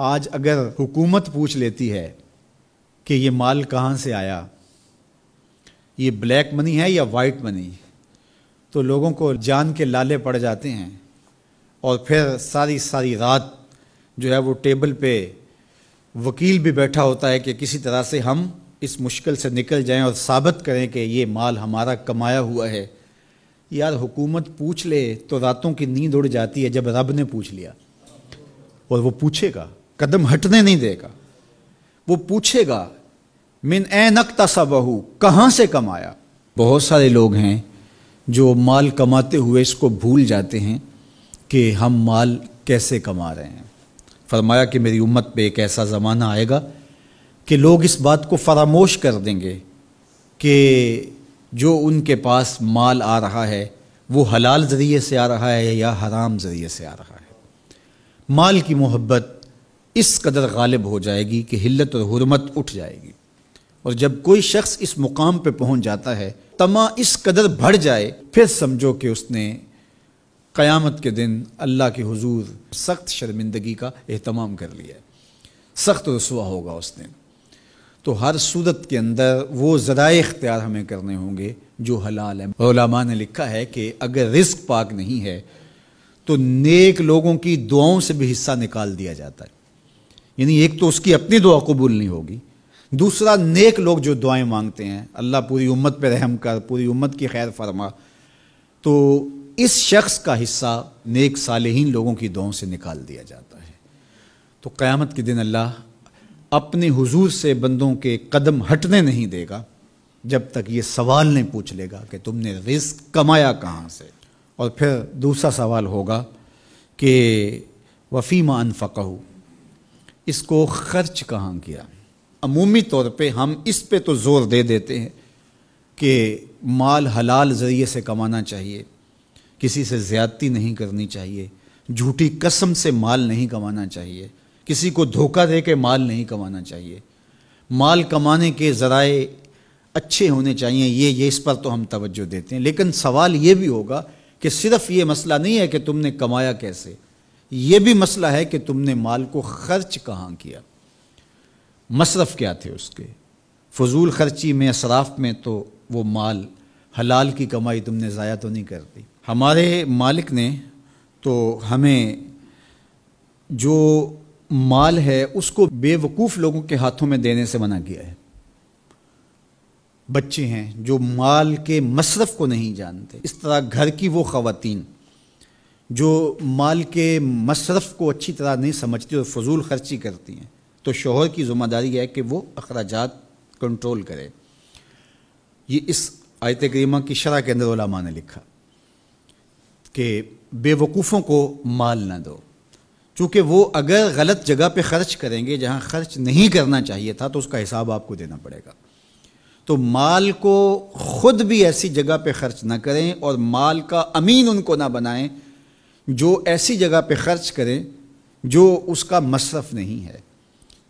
आज अगर हुकूमत पूछ लेती है कि ये माल कहाँ से आया ये ब्लैक मनी है या वाइट मनी तो लोगों को जान के लाले पड़ जाते हैं और फिर सारी सारी रात जो है वो टेबल पे वकील भी बैठा होता है कि किसी तरह से हम इस मुश्किल से निकल जाएं और साबित करें कि ये माल हमारा कमाया हुआ है यार हुकूमत पूछ ले तो रातों की नींद उड़ जाती है जब रब ने पूछ लिया और वो पूछेगा कदम हटने नहीं देगा वो पूछेगा मिन ए नकता सा बहू कहाँ से कमाया बहुत सारे लोग हैं जो माल कमाते हुए इसको भूल जाते हैं कि हम माल कैसे कमा रहे हैं फरमाया कि मेरी उम्मत पे एक ऐसा ज़माना आएगा कि लोग इस बात को फरामोश कर देंगे कि जो उनके पास माल आ रहा है वो हलाल ज़रिए से आ रहा है या हराम ज़रिए से आ रहा है माल की मोहब्बत इस कदर गालिब हो जाएगी कि हिल्लत और हरमत उठ जाएगी और जब कोई शख्स इस मुकाम पर पहुंच जाता है तमा इस कदर बढ़ जाए फिर समझो कि उसने क़यामत के दिन अल्लाह के हजूर सख्त शर्मिंदगी का अहतमाम कर लिया सख्त रसुआ होगा उस दिन तो हर सूरत के अंदर वो ज़राए इख्तियार हमें करने होंगे जो हलाल है ओलामा ने लिखा है कि अगर रिस्क पाक नहीं है तो नेक लोगों की दुआओं से भी हिस्सा निकाल दिया जाता है यानी एक तो उसकी अपनी दुआ कबूल नहीं होगी दूसरा नेक लोग जो दुआएं मांगते हैं अल्लाह पूरी उम्मत पर रहम कर पूरी उम्मत की खैर फरमा तो इस शख्स का हिस्सा नेक सालहीन लोगों की दुआओं से निकाल दिया जाता है तो क़यामत के दिन अल्लाह अपने हुजूर से बंदों के कदम हटने नहीं देगा जब तक ये सवाल नहीं पूछ लेगा कि तुमने रिस्क कमाया कहाँ से और फिर दूसरा सवाल होगा कि वफ़ीमा अनफ़कू इसको खर्च कहाँ किया अमूमी तौर पे हम इस पे तो ज़ोर दे देते हैं कि माल हलाल ज़रिए से कमाना चाहिए किसी से ज़्यादती नहीं करनी चाहिए झूठी कसम से माल नहीं कमाना चाहिए किसी को धोखा दे के माल नहीं कमाना चाहिए माल कमाने के ज़राए अच्छे होने चाहिए ये ये इस पर तो हम तवज्जो देते हैं लेकिन सवाल ये भी होगा कि सिर्फ ये मसला नहीं है कि तुमने कमाया कैसे यह भी मसला है कि तुमने माल को खर्च कहाँ किया मसरफ क्या थे उसके फजूल खर्ची में असराफ में तो वो माल हलाल की कमाई तुमने ज़ाया तो नहीं कर दी हमारे मालिक ने तो हमें जो माल है उसको बेवकूफ़ लोगों के हाथों में देने से मना किया है बच्चे हैं जो माल के मसरफ़ को नहीं जानते इस तरह घर की वो ख़वातीन जो माल के मशरफ को अच्छी तरह नहीं समझती और फजूल खर्ची करती हैं तो शोहर की ज़िम्मेदारी है कि वो अखराज कंट्रोल करे ये इस आयत करीमा की शरह के अंदर ने लिखा कि बेवकूफ़ों को माल ना दो चूँकि वो अगर गलत जगह पे ख़र्च करेंगे जहाँ ख़र्च नहीं करना चाहिए था तो उसका हिसाब आपको देना पड़ेगा तो माल को ख़ुद भी ऐसी जगह पे ख़र्च ना करें और माल का अमीन उनको ना बनाएं जो ऐसी जगह पे ख़र्च करें जो उसका मसरफ नहीं है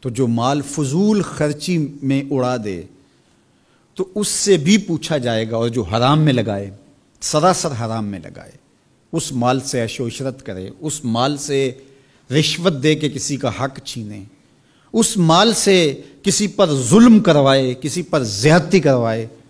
तो जो माल फजूल खर्ची में उड़ा दे तो उससे भी पूछा जाएगा और जो हराम में लगाए सरासर हराम में लगाए उस माल से ऐशोशरत करे उस माल से रिश्वत दे के किसी का हक छीने उस माल से किसी पर जुल्म करवाए किसी पर ज़्यादती करवाए